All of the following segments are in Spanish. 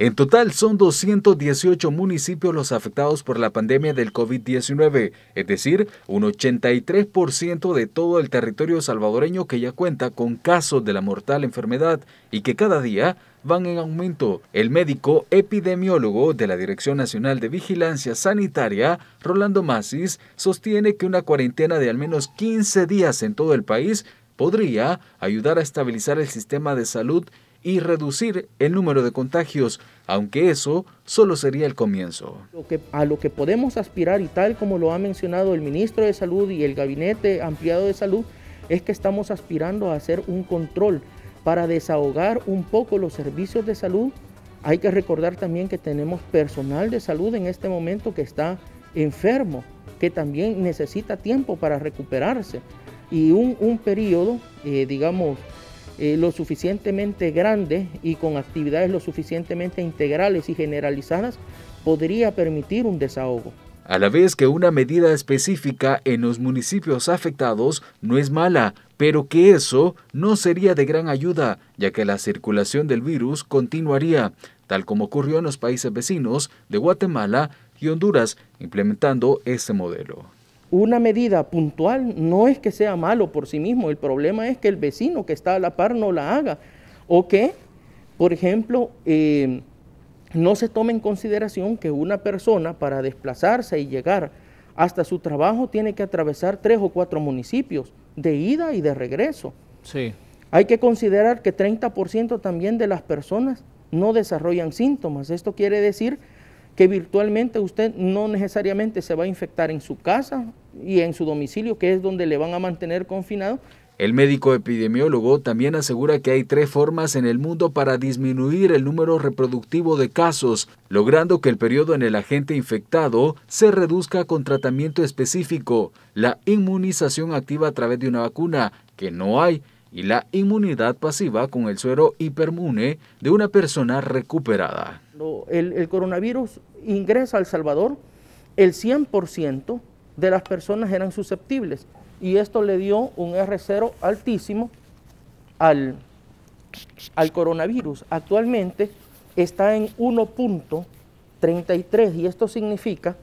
En total son 218 municipios los afectados por la pandemia del COVID-19, es decir, un 83% de todo el territorio salvadoreño que ya cuenta con casos de la mortal enfermedad y que cada día van en aumento. El médico epidemiólogo de la Dirección Nacional de Vigilancia Sanitaria, Rolando Masis, sostiene que una cuarentena de al menos 15 días en todo el país podría ayudar a estabilizar el sistema de salud y reducir el número de contagios, aunque eso solo sería el comienzo. a lo que podemos aspirar y tal como lo ha mencionado el ministro de Salud y el gabinete ampliado de salud, es que estamos aspirando a hacer un control para desahogar un poco los servicios de salud. Hay que recordar también que tenemos personal de salud en este momento que está enfermo, que también necesita tiempo para recuperarse y un, periodo, eh, digamos, eh, lo suficientemente grande y con actividades lo suficientemente integrales y generalizadas podría permitir un desahogo. A la vez que una medida específica en los municipios afectados no es mala, pero que eso no sería de gran ayuda, ya que la circulación del virus continuaría, tal como ocurrió en los países vecinos de Guatemala y Honduras, implementando este modelo una medida puntual no es que sea malo por sí mismo, el problema es que el vecino que está a la par no la haga o que, por ejemplo, eh, no se tome en consideración que una persona para desplazarse y llegar hasta su trabajo tiene que atravesar tres o cuatro municipios de ida y de regreso. Sí. Hay que considerar que 30% también de las personas no desarrollan síntomas. Esto quiere decir que virtualmente usted no necesariamente se va a infectar en su casa y en su domicilio, que es donde le van a mantener confinado. El médico epidemiólogo también asegura que hay tres formas en el mundo para disminuir el número reproductivo de casos, logrando que el periodo en el agente infectado se reduzca con tratamiento específico, la inmunización activa a través de una vacuna, que no hay, y la inmunidad pasiva con el suero hipermune de una persona recuperada. El, el coronavirus ingresa a El Salvador, el 100% de las personas eran susceptibles y esto le dio un R0 altísimo al coronavirus. Actualmente está en 1.33 y esto significa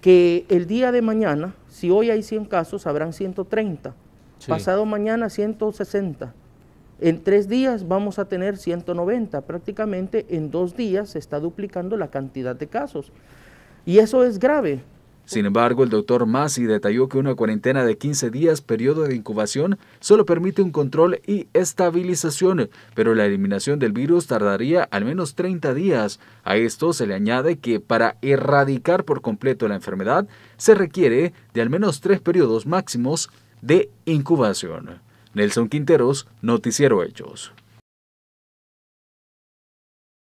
que el día de mañana, si hoy hay 100 casos, habrán 130. Pasado mañana 160. En tres días vamos a tener 190. Prácticamente en dos días se está duplicando la cantidad de casos. Y eso es grave. Sin embargo, el doctor Masi detalló que una cuarentena de 15 días, periodo de incubación, solo permite un control y estabilización, pero la eliminación del virus tardaría al menos 30 días. A esto se le añade que para erradicar por completo la enfermedad se requiere de al menos tres periodos máximos de incubación. Nelson Quinteros, Noticiero Hechos.